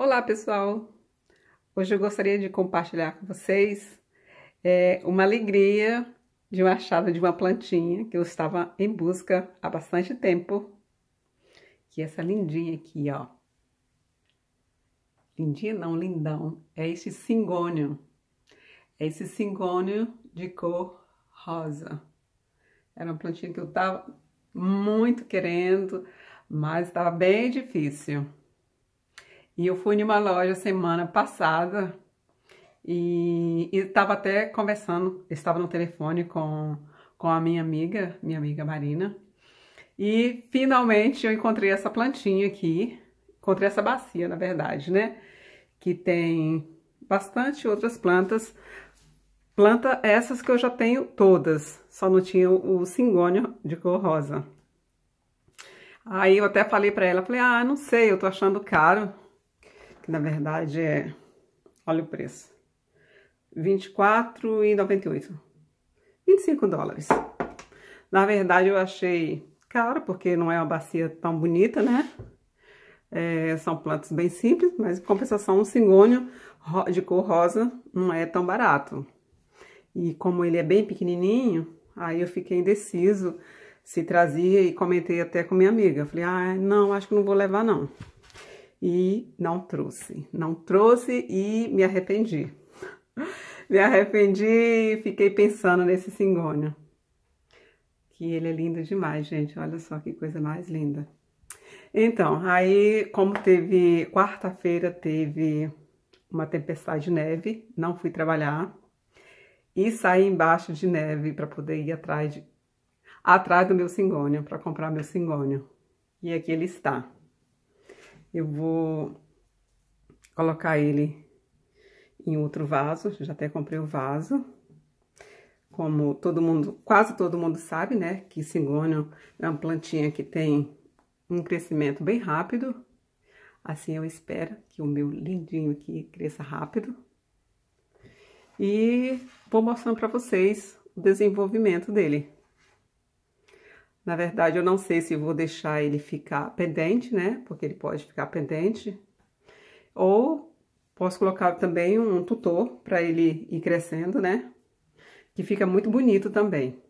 Olá, pessoal! Hoje eu gostaria de compartilhar com vocês é, uma alegria de um achado de uma plantinha que eu estava em busca há bastante tempo. Que é essa lindinha aqui, ó. Lindinha não, lindão. É esse cingônio. É esse cingônio de cor rosa. Era uma plantinha que eu estava muito querendo, mas estava bem difícil. E eu fui numa loja semana passada e estava até conversando, estava no telefone com, com a minha amiga, minha amiga Marina. E finalmente eu encontrei essa plantinha aqui, encontrei essa bacia, na verdade, né? Que tem bastante outras plantas. Planta essas que eu já tenho todas, só não tinha o cingônio de cor rosa. Aí eu até falei para ela, falei, ah, não sei, eu tô achando caro que na verdade é. Olha o preço: 24,98. 25 dólares. Na verdade, eu achei caro, porque não é uma bacia tão bonita, né? É, são plantas bem simples, mas em compensação, um cingônio de cor rosa não é tão barato. E como ele é bem pequenininho, aí eu fiquei indeciso se trazia e comentei até com minha amiga. Falei, ah, não, acho que não vou levar não e não trouxe. Não trouxe e me arrependi. me arrependi e fiquei pensando nesse cingônio. Que ele é lindo demais, gente. Olha só que coisa mais linda. Então, aí como teve quarta-feira teve uma tempestade de neve, não fui trabalhar e saí embaixo de neve para poder ir atrás de, atrás do meu cingônio para comprar meu cingônio. E aqui ele está. Eu vou colocar ele em outro vaso, já até comprei o vaso. Como todo mundo, quase todo mundo sabe, né, que cingônio é uma plantinha que tem um crescimento bem rápido. Assim eu espero que o meu lindinho aqui cresça rápido. E vou mostrando para vocês o desenvolvimento dele. Na verdade, eu não sei se vou deixar ele ficar pendente, né? Porque ele pode ficar pendente. Ou posso colocar também um tutor para ele ir crescendo, né? Que fica muito bonito também.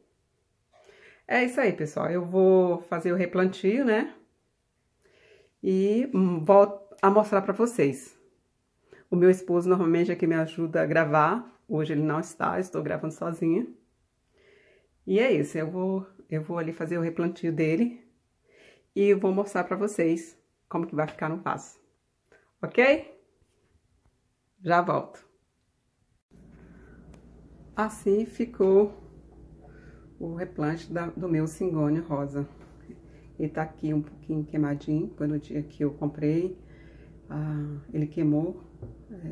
É isso aí, pessoal. Eu vou fazer o replantio, né? E volto a mostrar para vocês. O meu esposo normalmente é que me ajuda a gravar. Hoje ele não está, estou gravando sozinha. E é isso, eu vou, eu vou ali fazer o replantio dele e vou mostrar pra vocês como que vai ficar no vaso, ok? Já volto. Assim ficou o replante da, do meu cingônio rosa. Ele tá aqui um pouquinho queimadinho, foi no dia que eu comprei. Ah, ele queimou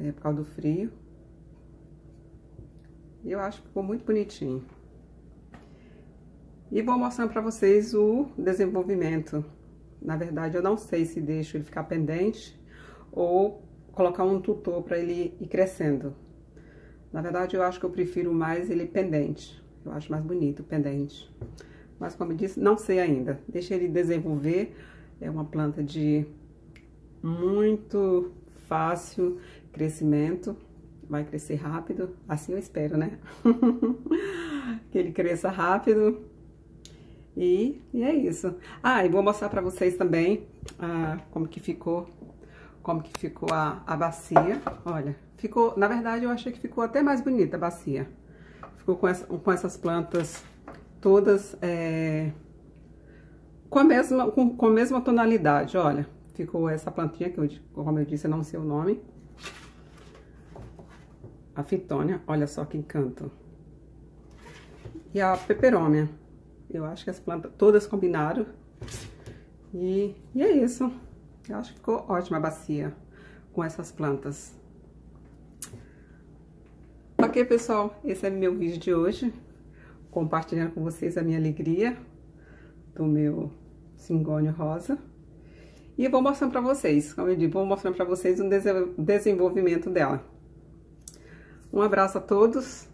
é, por causa do frio. Eu acho que ficou muito bonitinho. E vou mostrando para vocês o desenvolvimento. Na verdade, eu não sei se deixo ele ficar pendente ou colocar um tutor para ele ir crescendo. Na verdade, eu acho que eu prefiro mais ele pendente. Eu acho mais bonito pendente. Mas, como eu disse, não sei ainda. Deixa ele desenvolver. É uma planta de muito fácil crescimento. Vai crescer rápido. Assim eu espero, né? que ele cresça rápido e, e é isso. Ah, e vou mostrar pra vocês também ah, como que ficou, como que ficou a, a bacia. Olha, ficou, na verdade eu achei que ficou até mais bonita a bacia. Ficou com, essa, com essas plantas todas é, com, a mesma, com, com a mesma tonalidade, olha. Ficou essa plantinha que, eu, como eu disse, eu não sei o nome. A fitônia, olha só que encanto. E a peperômia. Eu acho que as plantas todas combinaram. E, e é isso. Eu acho que ficou ótima a bacia com essas plantas. Ok, pessoal, esse é meu vídeo de hoje. Compartilhando com vocês a minha alegria do meu cingônio rosa. E eu vou mostrando pra vocês, como eu digo, vou mostrando pra vocês o desenvolvimento dela. Um abraço a todos.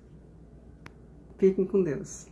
Fiquem com Deus.